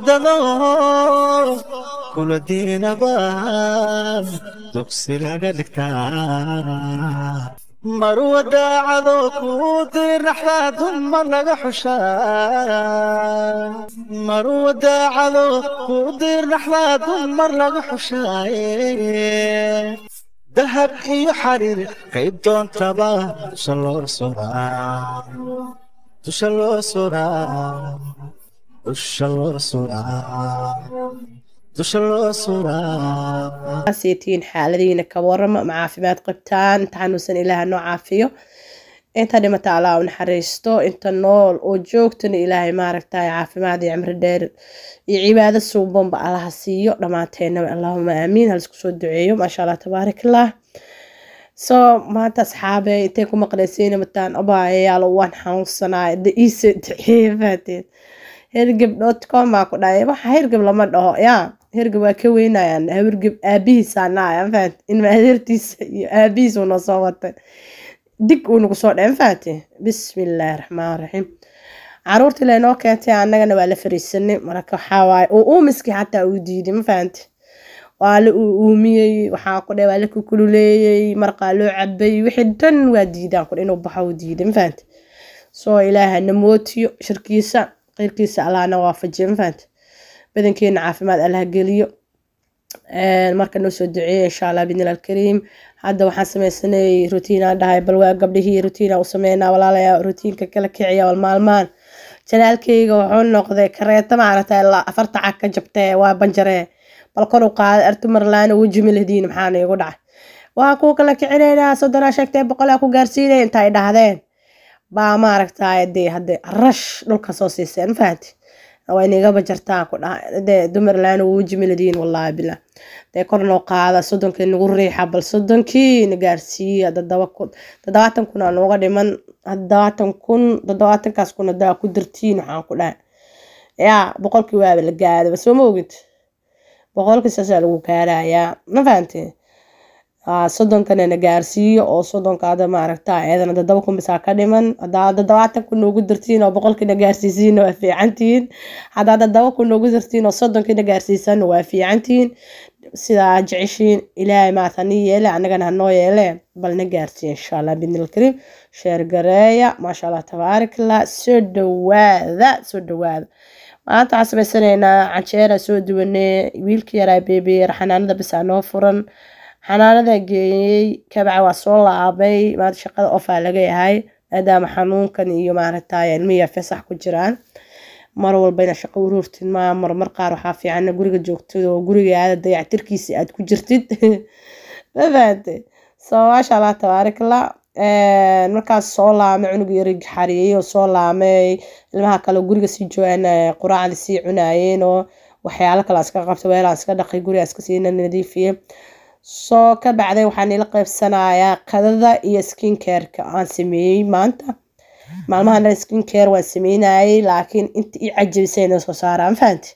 dooladado kula diinaba dugsilaga dhigtaa marwa daacado kuu diinaxdaa dumar laga xushamarwa daacado kuu diirnaxdaa dumar xushaaye dahab iyo xariir qayb doontaba dusha loo suraa dusha loo suraa tihiin xaaladiina ka warama ma caafimaad qabtaan inta xanuunsan ilaaha noo caafiyo inta dhimata allah u naxariisto inta nool oo joogtana ilaahay maaragtahay caafimaad iyo cimri dheer iyo cibaado suubanba allaha siiyo dhammaanteenaba allahuma aamiin halisku soo duceeyo maasha allah tabaarakallah soo maanta asxaabe intay ku maqleysayna mataan waan xanuunsanaa da iisa duceeye hergeb dot com baa ku dhahay waxa hergeb lama dhaho yaa hergeb waa ka weynayaan hergeb aabihiisaanaa fahat inma adeertiisa iyo aabihiis uuna soo watay dig uunagu soo dhayn fahate bismillaahi raxmaan raxiim caruurtii laynoo keentay annagana waa la fariisanay marka waxaa uu uumiskii xataa uu diiday ma fahamte waa la uu uumiyey waxaa ku dhahay waa la kukululeeyey marqaa loo cabay wixii dhan waa diidaan ku inuu baxo uu diiday ma fahamte soo ilaaha namootiyo shirkiisa qeyrkiisa allaana waafajiye mafaanta badankeena caafimaad allaha geliyo marka noo soo duceeya insha allah bidni ilah alkariim hadda waxaan sameysanay rutiinaa dhahay bal waa gabdhihii rutiina u sameynaa walaalayaa rotiinka kala kiciya wal maalmaan janaalkeyga wuxuu noqday kareeta maaragtay afarta cag ka jabtee waa banjaree bal kor u qaaday artumarlaana weji maladiin maxaana igu dhacay waa kuu kala kicinaynaa sodonaa sheegtee boqolaa ku gaarsiinaya intaay dhahdeen baa maaragtaay dee hadde rash dhulka soo siiseen ma fahanti waa inigaba jartaa ku dhaha dee dumar laana wuu jimiladiin wallaahi dee kor noo qaada soddonkii nagu riixa bal soddonkii na gaarsiiya toddoba kun toddobaatan kun aa nooga dhiman toddobaatan kun toddobaatankaas kun haddaa ku dirtiin waxaan ku dhaha yaa boqolkii waaba la gaadaba soo ma ogid boqolkii saasaa lagu gaarayaa ma fahanteen Ah, soddonkanana gaarsiiyo oo soddonkaada maaragta eedana todoba kunbisaa ka dhiman hadaa todobaatan kun ugu dirtiin oo boqolkiina gaarsiisiin waa fiicantihiin hadaa todoba kun ugu dirtiin oo soddonkiina gaarsiisan waa fiicantihiin sidaa jeceshiin ilaahay maata yeele annagana hanoo yeele balna gaarsiiya insha allah bidnilkariim sheer maasha allah tabaarakallah soo dhawaada soo dhawaada maanta waxaan sameysanaynaa canjeera soo duwanee wiilka yaraa beebeyer xanaanada bisaa noo furan xanaanada geeyey kabaca waa soo laabay maanta shaqada ofaa laga yahay maadaama xanuunkan iyo maaragtay ilmiya fasax ku jiraan mar walbayna shaqo uruurtid maa marmar qaar waxaa fiicanna guriga joogtid oo gurigaada dayactirkiisa aada ku jirtid ma fahamtay soo maasha allah tabaarikala markaas soo laamay cunug yari xariyeey oo soo laamay ilmaha kale guriga sii joogaan quraacda sii cunaayeen oo waxyaalo kale iska qabtay weelaan iska dhaqay guriga iska sii nadiifiyey soo ka bacday waxaan ila qaybsanayaa qadada iyo skin care aan sameeyey maanta maalmahan skin care waan sameynayay laakiin inta i cajabisay inaan soo saaraan fahanti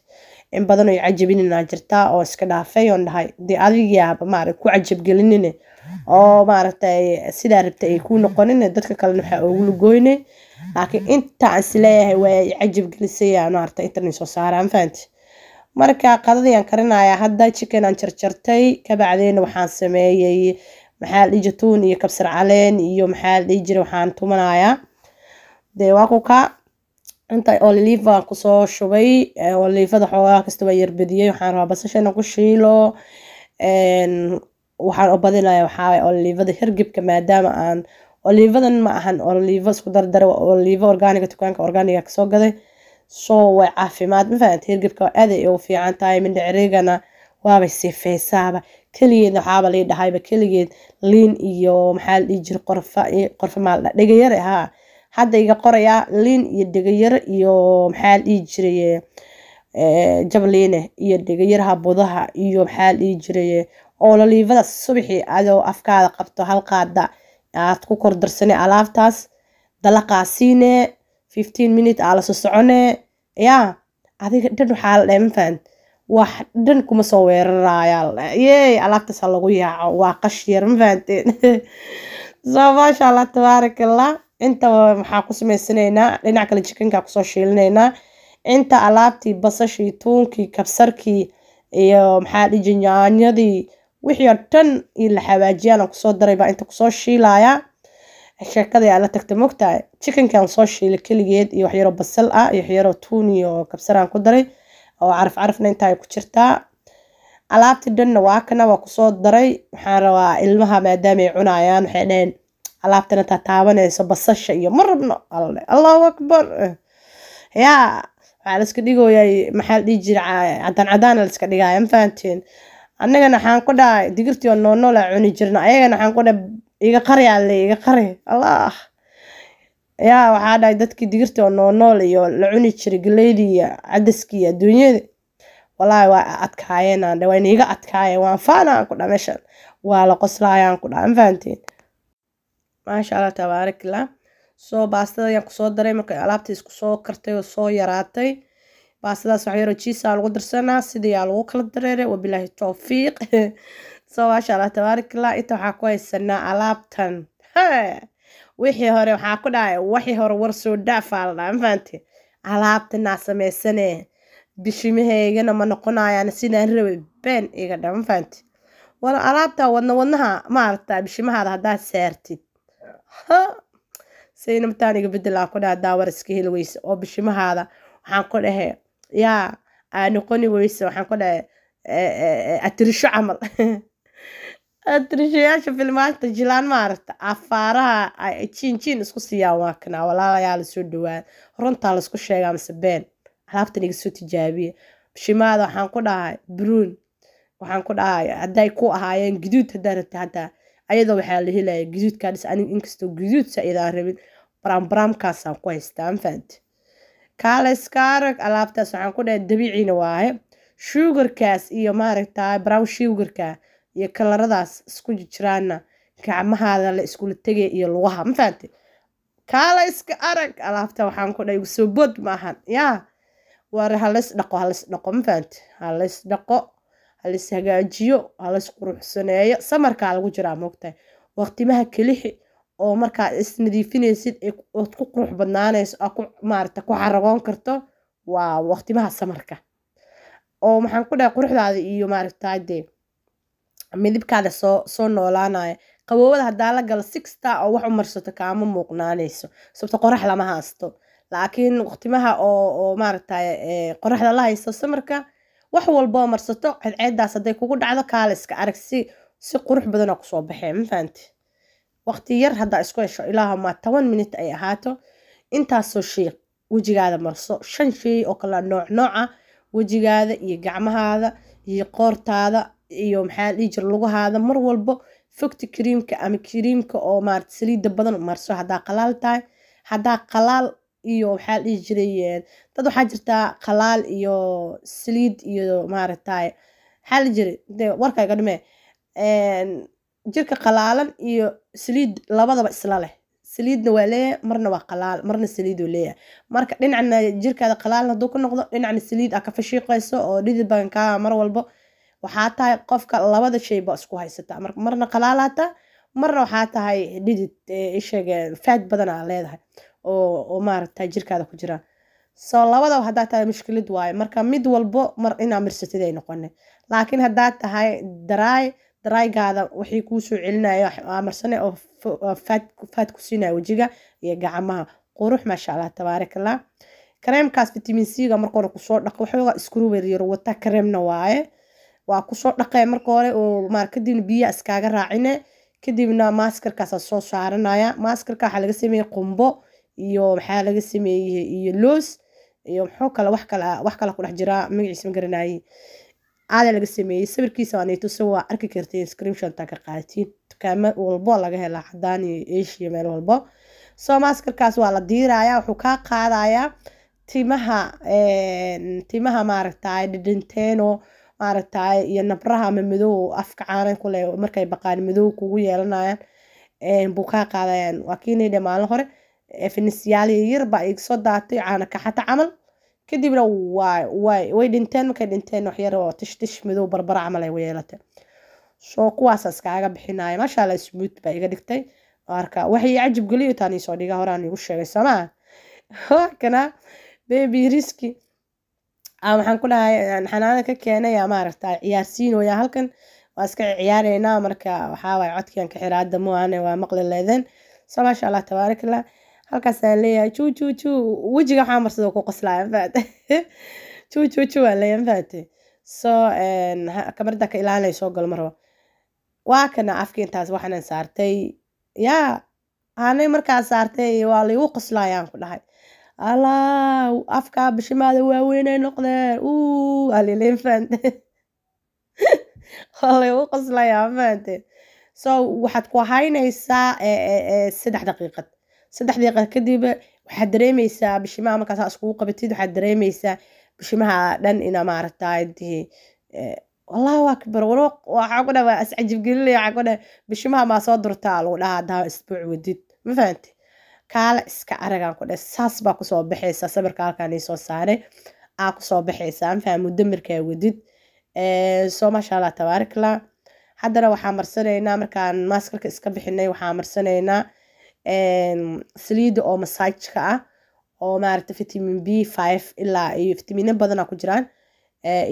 in badan oo i cajabinina jirtaa oo iska dhaafay oon dhahay dee adigiyaaba maara ku cajabgelinine oo maaragtay sidaa rabta ay kuu noqonine dadka kalena waxaa ugu lugoyne laakiin intaans leeyahay waa i cajabgelisay aan maarata intan soo saaraan fahanti marka qadadii aan karinayaa hadda chicken aan jarjartay kabacdeen waxaan sameeyey maxaa dhihi jatuun iyo kabsar caleen iyo maxaa dhihi jira waxaan tumanayaa dee waa inta olive aan kusoo shubay olivada xoogaa kastaba yar bediyey waxaan rabaa basashana ku shiilo waxaan ubadinaya waxaa olivada hergebka maadaama aan olivadan ma ahan olivo isku dardara olivo organiga dukaanka organiga kasoo gaday soo way caafimaad mafahat hirgabka waa aada ay ugu fiican tahay mindhicirigana waabay sifeysaaba keligeed waxaaba lii dhahayba keligeed liin iyo maxaa la dhihi jira qorfa qorfa maaldha haa hadda iga qorayaa liin iyo dhegayare iyo maxaa la jiray jiraye jabliine iyo dhegayaraha budaha iyo maxaa la jiray jiraye oololiivada subaxii adoo afkaada qabto halqaada aad ku kordarsane alaabtaas dalaqaasiine fifteen minute aa laso soconee yaa adiga dhan waxaa la ma fahan wax dhan kuma soo weeraraayaaye alaabtaasaa lagu yaaco waa qashyar ma fahanteen soo maasha allah tabaarak allah intaba maxaa ku samaysanaynaa dhinac kale jikankaa kusoo shiilinaynaa inta alaabtii basashii tuunkii kabsarkii iyo maxaa dhiji yaanyadii wixii oo dhan io la xawaajiyaan aan kusoo baa inta kusoo shiilaya sheekada aa la tagta mogtahay chickenkan soo shiila keligeed iyo waxyaro basal ah iyo waxyaro tuun iyo kabsaraan ku daray oo caraf carafna intaa ku jirtaa alaabti dhanna waa kana waa kusoo daray waxaan rabaa ilmaha maadaama ay cunayaan waxay dhaheen alaabtana taa taabanayso basasha iyo ma rabno allahu akbar yaa waxaa laiska dhigoyay maxaa dhihi jira cadaan cadaana laiska dhigaya ma annagana waxaan ku dhahay digirtii oo noonoola cuni jirna ayagana waxaan ku dhahay iga qari alle iga qari allah yaa waxaa dhahay dadkii digirta oo noonool iyo la cuni jiray galeydii iyo cadaskii iyo adduunyada walaahi waa adkaayeen aan dhe wayna iga adkaayeen waan faana ku dha meeshan waa la qoslaayaan ku dha ma fahanteen maasha allah tabaarakilah soo baastada ayaan kusoo daray markay alaabta isku soo kartay oo soo yaraatay baastadaas wax yaroo jiisa lagu darsanaa sidii yaa lagu kala dareeray wabilaahi towfiiq so maasha allah tabaarakallah inta waxaa ku haysanaa alaabtan wixii hore waxaa ku dhahay waxii hore war soo dhaafaa la dhaha alaabtanaa samaysane bishimaheygana ma noqonayaan sidaan rabay been iga dha mafahanti wala alaabtaa wadna wadnaha maaragtaa bishimahaada haddaa saartid saynabtaaniga bedelaa ku dhaha daawar iska heli weyse oo bishimahaada waxaan ku dhahay yaa aa noqoni weyse waxaan ku dhahay atirisho camal Atriishayaasha filimaanta Jilaan maarata afaaraha ay jiin isku siiyaan waa kana walaalayaal soo dhawaan runta la sheegaa mise been alaabtan iga soo tijaabiye bishimaada waxaan ku dhahay bruun waxaan ku dhahay hadday ku ahaayeen guduud haddaan rabta haddaa ayadoo waxaa la helaya guduudkaa anig inkastoo guduud saa rabin baraambaraamkaasaan ku haystaa mafahanti kaaleskaarag alaabtaas waxaan ku dhahay dabiiciina waaye shuugarkaas iyo maaragtaa brown shuugarkaa iyo kalaradaas isku jirjiraana gacmahaada la iskula tegay iyo lugaha mafahamte kaala iska arag alaabta waxaan ku dha soo bood maahan yaa waar halays dhaqo halays dhaqo mafahamte halays dhaqo halas hagaajiyo halas quruxsaneeyo samarkaa lagu jiraa moogtahay waqtimaha kelixi oo markaa isnadiifinaysid ood ku qurux badnaanayso aa ku maarata ku xaragoon karto waa waqtimaha samarka oo maxaan ku dhahay quruxdaada iyo maaragtaa dee midibkaada soo soo noolaanaya qaboobada haddaa la galo sixta oo wax u marsato kaama muuqnaanayso sababto qorax lama haasto laakiin waqtimaha oo oo maaragtay eh, qoraxda la haysto samarka wax walboo marsato ceedceedaas hadday kugu dhacdo kaala iska arag si si qurux badana kusoo baxee ma fahanti waqti yar haddaa isku hesho ilaaha maa toban minit ay ahaato intaasoo shiiq wejigaada marso shan shey oo kala noocnooca wejigaada iyo gacmahaada iyo qoortaada iyo maxaa dhihi jira lagu haada mar walbo fogta kariimka ama kariimka oo maarata saliida badan marso haddaa qalaal tahay haddaa qalaal iyo waxaa dhihi jiray dad waxaa jirtaa qalaal iyo saliid iyo maaragtay maxaa la jiray de warkayga dhime jirka qalaalan iyo saliid labadaba isla leh saliidna waa leeyahay marna waa qalaal marna saliiduu leeyahay marka dhinacna jirkaada qalaaln hadduu ka noqdo dhinacna saliid aa ka fashiiqayso oo dhidid baan kaa mar walbo waxaa tahay qofka labada shayba isku haysataa marna qalaalaataa marna waxaa tahay dhidid isheg faad badanaa leedahay oo maaragta jirkaada ku jiraan so labadaba haddaa tahay mushkilad waaye marka mid walbo mar inaa mirsatid noqone laakiin haddaa tahay daraay daraygaada wixii kuusoo celinaya amarsane oo faad ku siinaya wejiga iyo gacmaha qurux maasha allah tabaarakallah kareemkaas vitamin c-ga markoona kusoo dhaqo waxoogaa iskuruber yar wata kareemna waaye waa kusoo dhaqee marka hore oo kadibna biyaha iskaaga raacine kadibna maaskarkaasa soo saaranaya maaskarka waxaa laga sameeyey qumbo iyo maxaa laga sameeye iyo loos iyo maxoo kale wax kale wax kale ku dhex jira ma garanaye aadaa laga sameeyey sawirkiisa waan itusa waa arki kartay inscriptionta ka qaadatiin dukaamo walbo laga helaa cadaan iyo asia meel walbo so maaskarkaas waa la diiraya wuxuu kaa qaadayaa timaha timaha maaragtay dhidhinteeno maaragta iyo nabraha ama madow afkacaana kuleh markay baqaan madow kugu yeelanayaan buu kaa qaadayaan waa maalin hore finisyaali yar baa igsoo daatay caana kaxata camal kadibna way dhinteen markay dhinteen waxyar oo tishtish madow barbara camal ay yeelatay soo kuwaasa iskaaga bixinaya maashaalla smooth baa iga dhigtay arka waxay cajib geliyo taaniisoo dhiga horaan igu sheegay soomaa kana baby riski waxaan ah, ku lahay eh, xanaanada ka keenaya ah, yaa maaragta ciyaarsiinooya ah, halkan waa iska ciyaareynaa marka waxaa waay ka xiraa hadda moohane waa maqli leedeen so maasha allah tabaarakallah halkaasaan leeyahay juu juu juu wejiga waxaa marsadoo ku qoslaya mafaate juu juu juu aan leeyahay mafaate so kamarda ka ilaalinay soo galo marwa waa kana afki intaas waxaanan saartay yaa aanay markaas saartay waa laigu qoslaayaan ku dhahay alaaw afkaa bishimaada waaweynay noqdeen uu alilen faante alay u qoslayaa faante so waxaad ku haynaysaa e, e, e, saddex daqiiqad saddex daqiiqad kadib waxaad dareemeysaa bishimaha markaasa iskugu qabatid waxaad dareemeysaa bishimaha dhan ina maaragtaa intihii allahu akbar waxaa ku dha waa iscajibgelinaya waxaa ku dha bishimaha maa soo durtaa lagu dhahaa hadaa isbuuc wadid ma fahante kaala iska aragaan ku dhe saas baa kusoo baxaysaa sawirka halkaan iisoo saaray aa kusoo baxaysaa anfaha muddo markaa wadid soo maashaalla tabaarikla haddana waxaa marsanaynaa markaan maaskarka iska bixinay waxaa marsanaynaa saliida oo masaajka ah oo maaragta vitamin b five ilaa iyo vitamino badana ku jiraan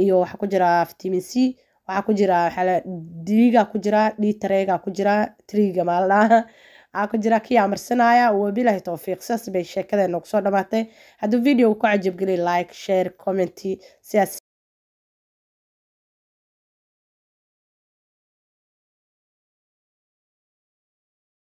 iyo waxaa ku jiraa vitamin c waxaa ku jiraa diiga ku jiraa d ku jiraa triga maaldaha aan ku jira kii amarsanaya wabilaahi towfiiq sidaas bay sheekadeenna soo dhamaatay hadduu video ka cajabgeli like share commenty siyaas